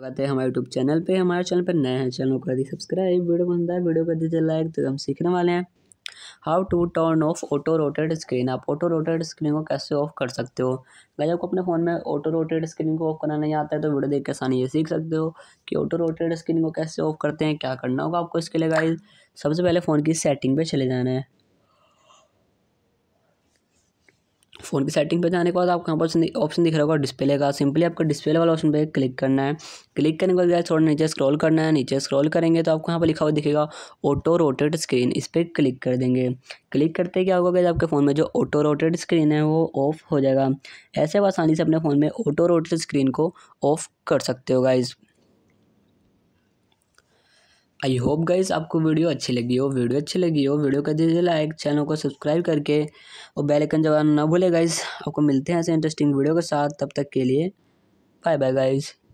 स्वागत है हमारे यूट्यूब चैनल पे हमारे चैनल पर नए हैं चैनल कर दी सब्सक्राइब वीडियो बनता है वीडियो कर दीजिए लाइक तो हम सीखने वाले हैं how to turn off auto rotated screen आप ऑटो रोटेड स्क्रीन को कैसे ऑफ कर सकते हो भाई आपको अपने फ़ोन में ऑटो रोटेड स्क्रीन को ऑफ करना नहीं आता है तो वीडियो देख के आसानी ये सीख सकते हो कि ऑटो रोटेड स्क्रीन को कैसे ऑफ करते हैं क्या करना होगा आपको इसके लिए गाइज सबसे पहले फ़ोन की सेटिंग पर चले जाना है फ़ोन की सेटिंग पर जाने के बाद आपको यहाँ पर ऑप्शन दिख रहा होगा डिस्प्ले का सिंपली आपको डिस्प्ले वाला ऑप्शन पे क्लिक करना है क्लिक करने के बाद थोड़ा नीचे स्क्रॉल करना है नीचे स्क्रॉल करेंगे तो आपको यहाँ पर लिखा हुआ दिखेगा ऑटो रोटेड स्क्रीन इस पर क्लिक कर देंगे क्लिक करते क्या होगा कि आपके फ़ोन में जो ऑटो रोटेड स्क्रीन है वो ऑफ हो जाएगा ऐसे आसानी से अपने फ़ोन में ऑटो रोटेड स्क्रीन को ऑफ कर सकते हो गाइज़ आई होप गाइज आपको वीडियो अच्छी लगी हो वीडियो अच्छी लगी हो वीडियो कर दीजिए लाइक चैनल को सब्सक्राइब करके और बेल आइकन जब ना भूले गाइज आपको मिलते हैं ऐसे इंटरेस्टिंग वीडियो के साथ तब तक के लिए बाय बाय गाइज़